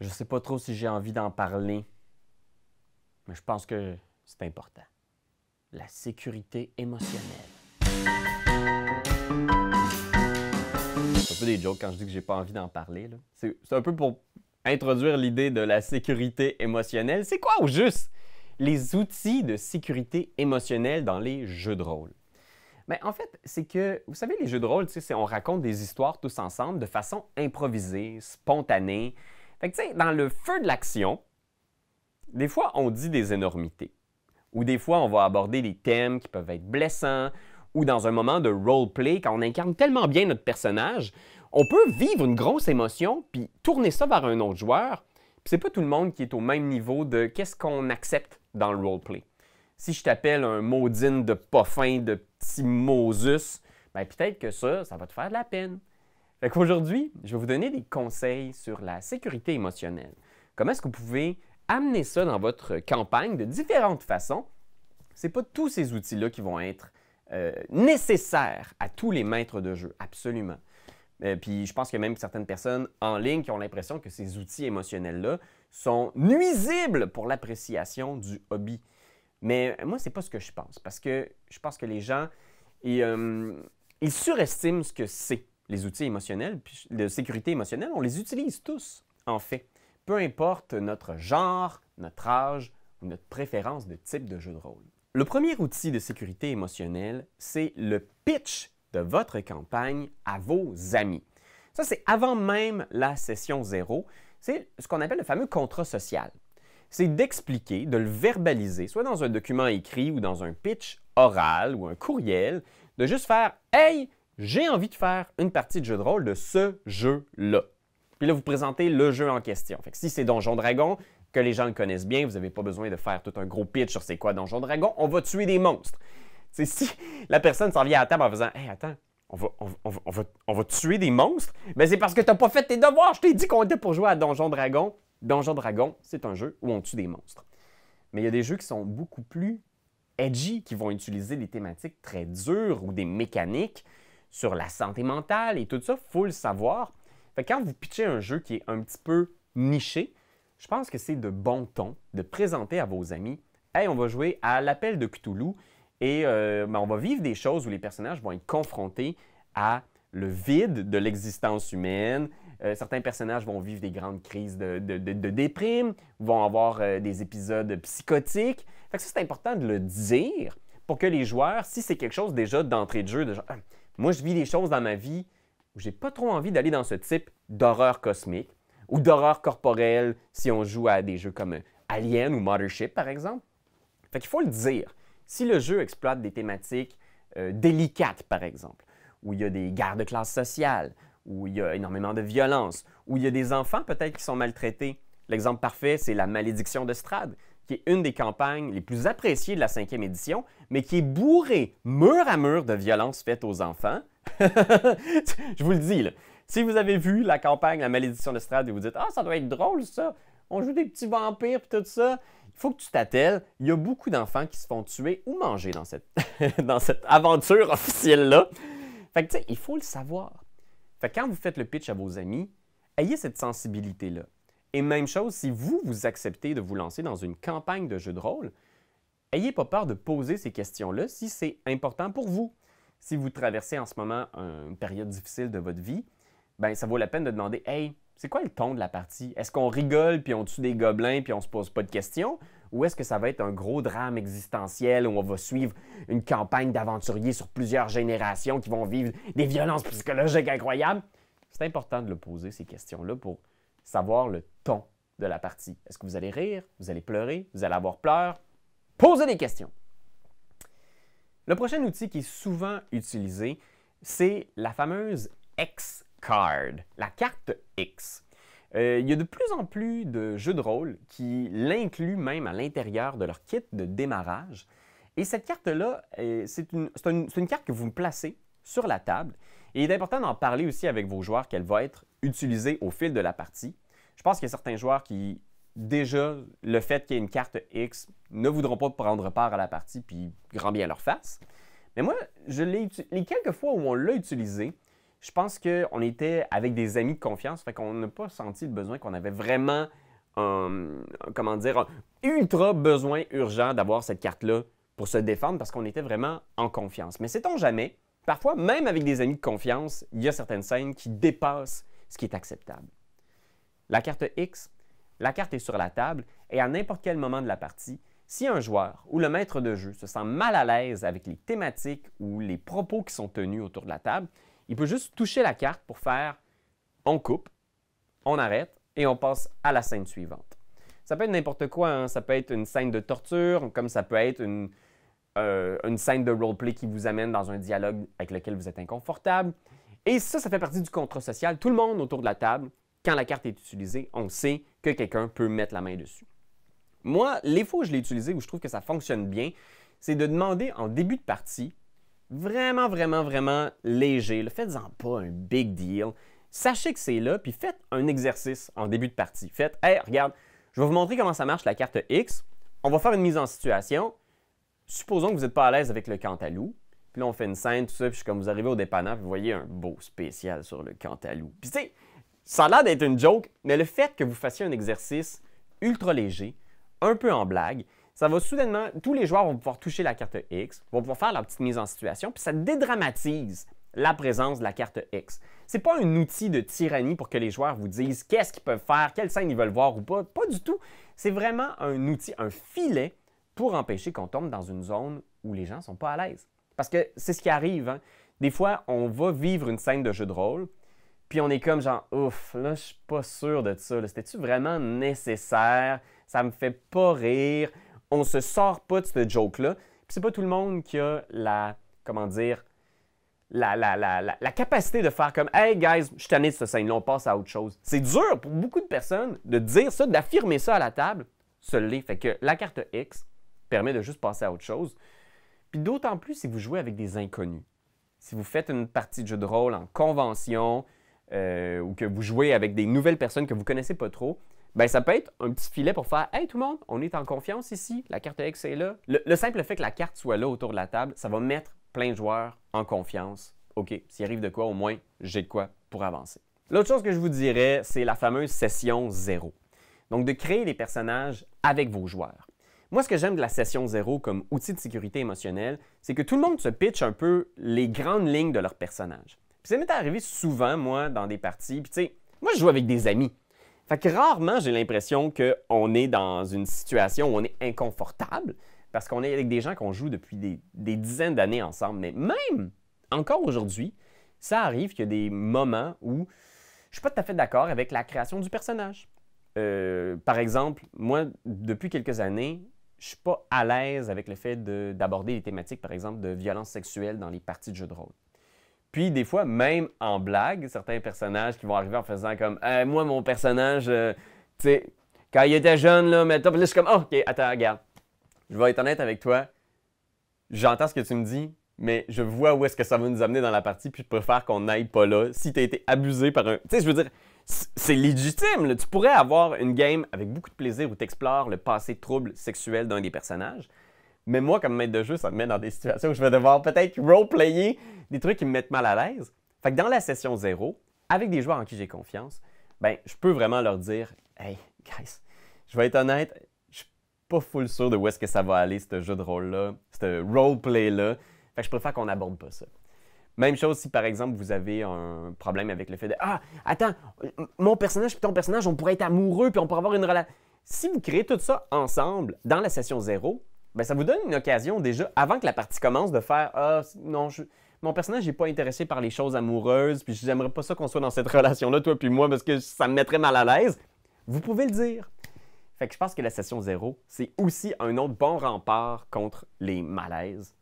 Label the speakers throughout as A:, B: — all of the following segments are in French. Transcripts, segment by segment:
A: Je ne sais pas trop si j'ai envie d'en parler, mais je pense que c'est important. La sécurité émotionnelle. C'est un peu des jokes quand je dis que j'ai pas envie d'en parler. C'est un peu pour introduire l'idée de la sécurité émotionnelle. C'est quoi au juste les outils de sécurité émotionnelle dans les jeux de rôle? Mais ben, en fait, c'est que, vous savez, les jeux de rôle, on raconte des histoires tous ensemble de façon improvisée, spontanée. Fait que, tu sais, dans le feu de l'action, des fois, on dit des énormités. Ou des fois, on va aborder des thèmes qui peuvent être blessants. Ou dans un moment de roleplay, quand on incarne tellement bien notre personnage, on peut vivre une grosse émotion, puis tourner ça vers un autre joueur. Puis c'est pas tout le monde qui est au même niveau de qu'est-ce qu'on accepte dans le roleplay. Si je t'appelle un maudine de pas fin, de petit Moses, ben peut-être que ça, ça va te faire de la peine. Aujourd'hui, je vais vous donner des conseils sur la sécurité émotionnelle. Comment est-ce que vous pouvez amener ça dans votre campagne de différentes façons? Ce n'est pas tous ces outils-là qui vont être euh, nécessaires à tous les maîtres de jeu, absolument. Euh, puis je pense que même certaines personnes en ligne qui ont l'impression que ces outils émotionnels-là sont nuisibles pour l'appréciation du hobby. Mais moi, c'est pas ce que je pense, parce que je pense que les gens, ils euh, surestiment ce que c'est les outils émotionnels de sécurité émotionnelle, on les utilise tous, en fait. Peu importe notre genre, notre âge ou notre préférence de type de jeu de rôle. Le premier outil de sécurité émotionnelle, c'est le pitch de votre campagne à vos amis. Ça, c'est avant même la session zéro. C'est ce qu'on appelle le fameux contrat social. C'est d'expliquer, de le verbaliser, soit dans un document écrit ou dans un pitch oral ou un courriel, de juste faire Hey, j'ai envie de faire une partie de jeu de rôle de ce jeu-là. Puis là, vous présentez le jeu en question. Fait si c'est Donjon Dragon, que les gens le connaissent bien, vous n'avez pas besoin de faire tout un gros pitch sur c'est quoi Donjon Dragon, on va tuer des monstres. si la personne s'en vient à la table en faisant Hey, attends, on va, on, on va, on va tuer des monstres, mais ben, c'est parce que tu n'as pas fait tes devoirs. Je t'ai dit qu'on était pour jouer à Donjon Dragon. Donjon Dragon, c'est un jeu où on tue des monstres. Mais il y a des jeux qui sont beaucoup plus edgy, qui vont utiliser des thématiques très dures ou des mécaniques sur la santé mentale et tout ça, il faut le savoir. Fait quand vous pitchez un jeu qui est un petit peu niché, je pense que c'est de bon ton de présenter à vos amis Hey, on va jouer à l'appel de Cthulhu et euh, ben, on va vivre des choses où les personnages vont être confrontés à le vide de l'existence humaine. Euh, certains personnages vont vivre des grandes crises de, déprime, vont avoir euh, des épisodes psychotiques. ça, c'est important de le dire pour que les joueurs, si c'est quelque chose déjà d'entrée de jeu, de genre, ah, moi, je vis des choses dans ma vie où j'ai pas trop envie d'aller dans ce type d'horreur cosmique ou d'horreur corporelle si on joue à des jeux comme euh, Alien ou Mothership, par exemple. Fait qu'il faut le dire. Si le jeu exploite des thématiques euh, délicates, par exemple, où il y a des guerres de classe sociale, où il y a énormément de violence, où il y a des enfants peut-être qui sont maltraités. L'exemple parfait, c'est la malédiction de Strad qui est une des campagnes les plus appréciées de la cinquième édition, mais qui est bourrée mur à mur de violences faites aux enfants. Je vous le dis, là. si vous avez vu la campagne La malédiction de Strad et vous dites Ah, ça doit être drôle ça, on joue des petits vampires et tout ça, il faut que tu t'attelles. Il y a beaucoup d'enfants qui se font tuer ou manger dans cette, dans cette aventure officielle-là. Fait que, tu sais, il faut le savoir. Fait quand vous faites le pitch à vos amis, ayez cette sensibilité-là. Et même chose, si vous, vous acceptez de vous lancer dans une campagne de jeu de rôle, ayez pas peur de poser ces questions-là si c'est important pour vous. Si vous traversez en ce moment une période difficile de votre vie, ben ça vaut la peine de demander Hey, c'est quoi le ton de la partie? Est-ce qu'on rigole puis on tue des gobelins puis on se pose pas de questions? Ou est-ce que ça va être un gros drame existentiel où on va suivre une campagne d'aventuriers sur plusieurs générations qui vont vivre des violences psychologiques incroyables? C'est important de le poser, ces questions-là, pour savoir le ton de la partie. Est-ce que vous allez rire? Vous allez pleurer? Vous allez avoir peur? Posez des questions. Le prochain outil qui est souvent utilisé, c'est la fameuse X-Card, la carte X. Euh, il y a de plus en plus de jeux de rôle qui l'incluent même à l'intérieur de leur kit de démarrage. Et cette carte-là, euh, c'est une, une carte que vous placez sur la table et il est important d'en parler aussi avec vos joueurs qu'elle va être utilisée au fil de la partie. Je pense qu'il y a certains joueurs qui, déjà, le fait qu'il y ait une carte X ne voudront pas prendre part à la partie, puis grand bien leur face. Mais moi, je les quelques fois où on l'a utilisée, je pense qu'on était avec des amis de confiance, fait qu'on n'a pas senti le besoin qu'on avait vraiment, un, comment dire, un ultra besoin urgent d'avoir cette carte-là pour se défendre parce qu'on était vraiment en confiance. Mais sait-on jamais, Parfois, même avec des amis de confiance, il y a certaines scènes qui dépassent ce qui est acceptable. La carte X, la carte est sur la table et à n'importe quel moment de la partie, si un joueur ou le maître de jeu se sent mal à l'aise avec les thématiques ou les propos qui sont tenus autour de la table, il peut juste toucher la carte pour faire on coupe, on arrête et on passe à la scène suivante. Ça peut être n'importe quoi, hein. ça peut être une scène de torture, comme ça peut être une, euh, une scène de roleplay qui vous amène dans un dialogue avec lequel vous êtes inconfortable. Et ça, ça fait partie du contrat social. Tout le monde autour de la table, quand la carte est utilisée, on sait que quelqu'un peut mettre la main dessus. Moi, les fois où je l'ai utilisé, où je trouve que ça fonctionne bien, c'est de demander en début de partie, vraiment, vraiment, vraiment léger, le faites-en pas un big deal. Sachez que c'est là, puis faites un exercice en début de partie. Faites, hey, regarde, je vais vous montrer comment ça marche la carte X. On va faire une mise en situation supposons que vous n'êtes pas à l'aise avec le Cantalou. Puis là, on fait une scène, tout ça, puis comme vous arrivez au dépanneur, vous voyez un beau spécial sur le Cantalou. Puis tu sais, ça a l'air d'être une joke, mais le fait que vous fassiez un exercice ultra léger, un peu en blague, ça va soudainement, tous les joueurs vont pouvoir toucher la carte X, vont pouvoir faire leur petite mise en situation, puis ça dédramatise la présence de la carte X. C'est pas un outil de tyrannie pour que les joueurs vous disent qu'est-ce qu'ils peuvent faire, quelle scène ils veulent voir ou pas, pas du tout. C'est vraiment un outil, un filet pour empêcher qu'on tombe dans une zone où les gens ne sont pas à l'aise. Parce que c'est ce qui arrive. Hein. Des fois, on va vivre une scène de jeu de rôle, puis on est comme genre, ouf, là, je suis pas sûr de ça. C'était-tu vraiment nécessaire? Ça me fait pas rire. On se sort pas de ce joke-là. Puis c'est pas tout le monde qui a la, comment dire, la, capacité de faire comme Hey guys, je suis tanné de cette scène-là, on passe à autre chose. C'est dur pour beaucoup de personnes de dire ça, d'affirmer ça à la table. ce l'est. Fait que la carte X, permet de juste passer à autre chose. Puis d'autant plus si vous jouez avec des inconnus. Si vous faites une partie de jeu de rôle en convention euh, ou que vous jouez avec des nouvelles personnes que vous connaissez pas trop, ben ça peut être un petit filet pour faire Hey tout le monde, on est en confiance ici, la carte X est là. Le, le simple fait que la carte soit là autour de la table, ça va mettre plein de joueurs en confiance. OK, s'il arrive de quoi, au moins, j'ai de quoi pour avancer. L'autre chose que je vous dirais, c'est la fameuse session zéro. Donc, de créer des personnages avec vos joueurs. Moi, ce que j'aime de la session zéro comme outil de sécurité émotionnelle, c'est que tout le monde se pitche un peu les grandes lignes de leur personnage. ça m'est arrivé souvent, moi, dans des parties. Puis tu sais, moi, je joue avec des amis. Fait que rarement, j'ai l'impression qu'on est dans une situation où on est inconfortable parce qu'on est avec des gens qu'on joue depuis des, dizaines d'années ensemble. Mais même encore aujourd'hui, ça arrive qu'il y a des moments où je suis pas tout à fait d'accord avec la création du personnage. Euh, par exemple, moi, depuis quelques années, je suis pas à l'aise avec le fait d'aborder les thématiques, par exemple, de violence sexuelle dans les parties de jeux de rôle. Puis des fois, même en blague, certains personnages qui vont arriver en faisant comme Moi, mon personnage, euh, tu sais, quand il était jeune, là, maintenant, je suis comme OK, attends, regarde. Je vais être honnête avec toi. J'entends ce que tu me dis, mais je vois où est-ce que ça va nous amener dans la partie, puis je préfère qu'on n'aille pas là. Si tu as été abusé par un. Tu sais, je veux dire, c'est légitime. Tu pourrais avoir une game avec beaucoup de plaisir où tu explores le passé trouble sexuel d'un des personnages. Mais moi, comme maître de jeu, ça me met dans des situations où je vais devoir peut-être roleplayer des trucs qui me mettent mal à l'aise. Fait que dans la session zéro, avec des joueurs en qui j'ai confiance, ben, je peux vraiment leur dire Hey, guys, je vais être honnête, je suis pas full sûr de où est-ce que ça va aller, ce jeu de rôle-là, ce roleplay-là. Fait que je préfère qu'on n'aborde pas ça. Même chose si, par exemple, vous avez un problème avec le fait de Ah, attends, mon personnage et ton personnage, on pourrait être amoureux puis on pourrait avoir une relation. Si vous créez tout ça ensemble dans la session zéro, ben, ça vous donne une occasion déjà, avant que la partie commence, de faire Ah, non, mon personnage n'est pas intéressé par les choses amoureuses, puis n'aimerais pas ça qu'on soit dans cette relation-là, toi puis moi, parce que ça me mettrait mal à l'aise. Vous pouvez le dire. Fait que je pense que la session zéro, c'est aussi un autre bon rempart contre les malaises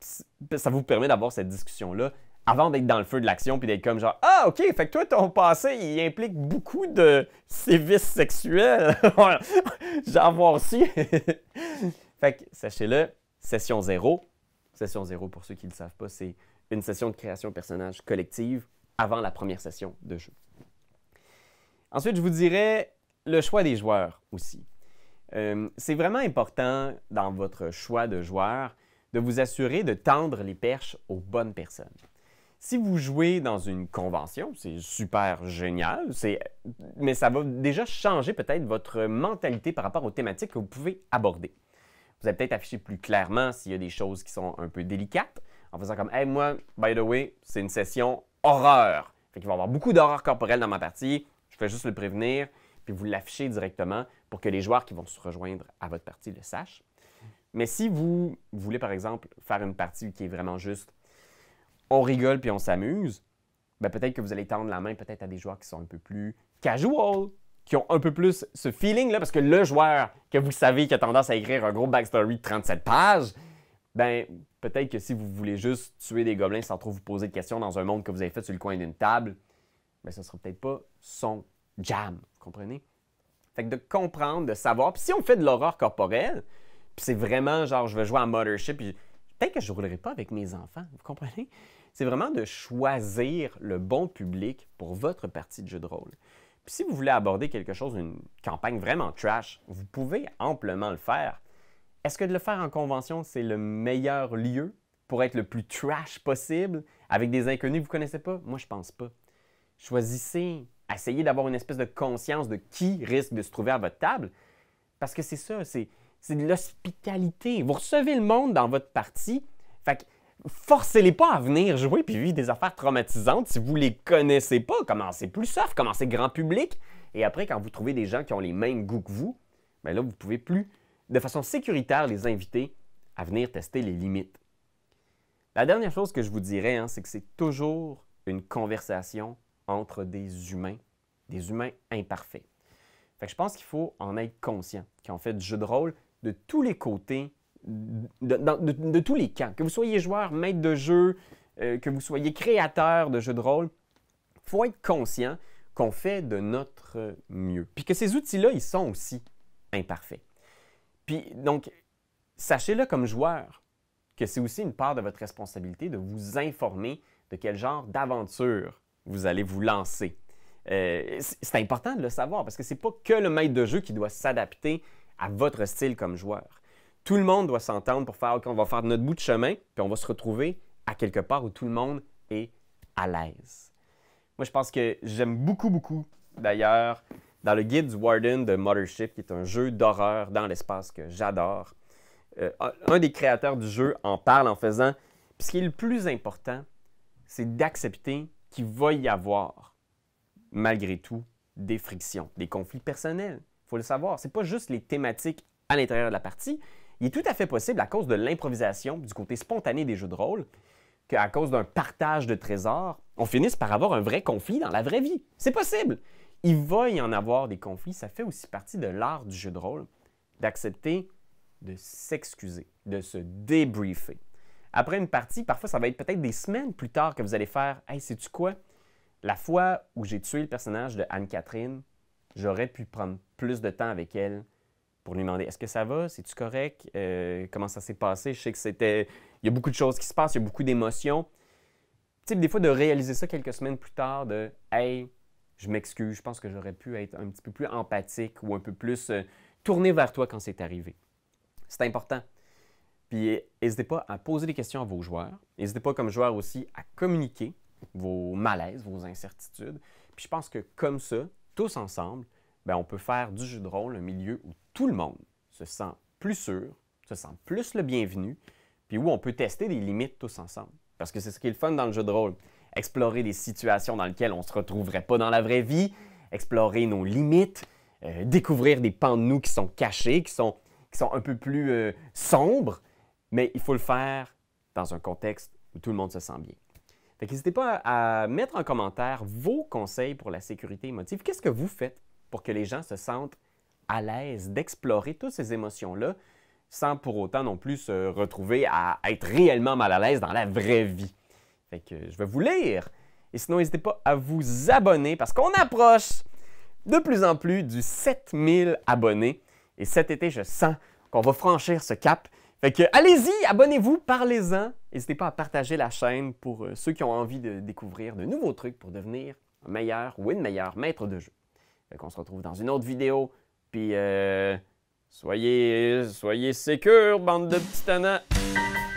A: ça vous permet d'avoir cette discussion-là avant d'être dans le feu de l'action puis d'être comme genre ah ok fait que toi ton passé il implique beaucoup de sévices sexuels j'en vois aussi fait que sachez-le session zéro session zéro pour ceux qui ne le savent pas c'est une session de création de personnage collective avant la première session de jeu ensuite je vous dirais le choix des joueurs aussi euh, c'est vraiment important dans votre choix de joueurs de vous assurer de tendre les perches aux bonnes personnes. Si vous jouez dans une convention, c'est super génial, mais ça va déjà changer peut-être votre mentalité par rapport aux thématiques que vous pouvez aborder. Vous allez peut-être afficher plus clairement s'il y a des choses qui sont un peu délicates, en faisant comme Hey, moi, by the way, c'est une session horreur. Il va y avoir beaucoup d'horreur corporelle dans ma partie, je fais juste le prévenir, puis vous l'affichez directement pour que les joueurs qui vont se rejoindre à votre partie le sachent. Mais si vous voulez, par exemple, faire une partie qui est vraiment juste on rigole puis on s'amuse, ben peut-être que vous allez tendre la main peut-être à des joueurs qui sont un peu plus casual, qui ont un peu plus ce feeling-là, parce que le joueur que vous savez qui a tendance à écrire un gros backstory de 37 pages, ben peut-être que si vous voulez juste tuer des gobelins sans trop vous poser de questions dans un monde que vous avez fait sur le coin d'une table, mais ben, ce ne sera peut-être pas son jam, vous comprenez? Fait que de comprendre, de savoir. Puis si on fait de l'horreur corporelle, c'est vraiment genre, je vais jouer à Mothership, et peut-être que je ne roulerai pas avec mes enfants, vous comprenez? C'est vraiment de choisir le bon public pour votre partie de jeu de rôle. Puis si vous voulez aborder quelque chose, une campagne vraiment trash, vous pouvez amplement le faire. Est-ce que de le faire en convention, c'est le meilleur lieu pour être le plus trash possible avec des inconnus que vous ne connaissez pas? Moi, je pense pas. Choisissez, essayez d'avoir une espèce de conscience de qui risque de se trouver à votre table, parce que c'est ça, c'est c'est de l'hospitalité. Vous recevez le monde dans votre partie. Fait forcez-les pas à venir jouer puis vivre des affaires traumatisantes si vous les connaissez pas. Commencez plus soft, commencez grand public. Et après, quand vous trouvez des gens qui ont les mêmes goûts que vous, ben là, vous pouvez plus, de façon sécuritaire, les inviter à venir tester les limites. La dernière chose que je vous dirais, hein, c'est que c'est toujours une conversation entre des humains, des humains imparfaits. Fait je pense qu'il faut en être conscient. qui ont fait du jeu de rôle, de tous les côtés, de, tous les camps. Que vous soyez joueur, maître de jeu, euh, que vous soyez créateur de jeux de rôle, il faut être conscient qu'on fait de notre mieux. Puis que ces outils-là, ils sont aussi imparfaits. Puis donc, sachez-le comme joueur que c'est aussi une part de votre responsabilité de vous informer de quel genre d'aventure vous allez vous lancer. Euh, c'est important de le savoir parce que c'est pas que le maître de jeu qui doit s'adapter à votre style comme joueur. Tout le monde doit s'entendre pour faire, qu'on va faire notre bout de chemin, puis on va se retrouver à quelque part où tout le monde est à l'aise. Moi, je pense que j'aime beaucoup, beaucoup, d'ailleurs, dans le guide du Warden de Mothership, qui est un jeu d'horreur dans l'espace que j'adore. Euh, un des créateurs du jeu en parle en faisant, puis ce qui est le plus important, c'est d'accepter qu'il va y avoir, malgré tout, des frictions, des conflits personnels, faut le savoir. C'est pas juste les thématiques à l'intérieur de la partie. Il est tout à fait possible, à cause de l'improvisation, du côté spontané des jeux de rôle, qu'à cause d'un partage de trésors, on finisse par avoir un vrai conflit dans la vraie vie. C'est possible. Il va y en avoir des conflits. Ça fait aussi partie de l'art du jeu de rôle d'accepter de s'excuser, de se débriefer. Après une partie, parfois ça va être peut-être des semaines plus tard que vous allez faire Hey, sais-tu quoi La fois où j'ai tué le personnage de Anne-Catherine, j'aurais pu prendre plus de temps avec elle pour lui demander est-ce que ça va, c'est-tu correct, euh, comment ça s'est passé. Je sais que c'était. Il y a beaucoup de choses qui se passent, il y a beaucoup d'émotions. Tu sais, des fois, de réaliser ça quelques semaines plus tard, de hey, je m'excuse, je pense que j'aurais pu être un petit peu plus empathique ou un peu plus euh, tourné vers toi quand c'est arrivé. C'est important. Puis n'hésitez pas à poser des questions à vos joueurs. N'hésitez pas comme joueur aussi à communiquer vos malaises, vos incertitudes. Puis je pense que comme ça, tous ensemble, ben, on peut faire du jeu de rôle un milieu où tout le monde se sent plus sûr, se sent plus le bienvenu, puis où on peut tester des limites tous ensemble. Parce que c'est ce qui est le fun dans le jeu de rôle. Explorer des situations dans lesquelles on ne se retrouverait pas dans la vraie vie, explorer nos limites, euh, découvrir des pans de nous qui sont cachés, qui sont, un peu plus euh, sombres, mais il faut le faire dans un contexte où tout le monde se sent bien. Fait n'hésitez pas à mettre en commentaire vos conseils pour la sécurité émotive. Qu'est-ce que vous faites pour que les gens se sentent à l'aise d'explorer toutes ces émotions-là sans pour autant non plus se retrouver à être réellement mal à l'aise dans la vraie vie? Fait que je vais vous lire. Et sinon, n'hésitez pas à vous abonner parce qu'on approche de plus en plus du 7000 abonnés. Et cet été, je sens qu'on va franchir ce cap. Fait que allez-y, abonnez-vous, parlez-en, N'hésitez pas à partager la chaîne pour euh, ceux qui ont envie de découvrir de nouveaux trucs pour devenir un meilleur ou une meilleure maître de jeu. on se retrouve dans une autre vidéo. Puis euh, soyez, soyez sécures, bande de petits ananas!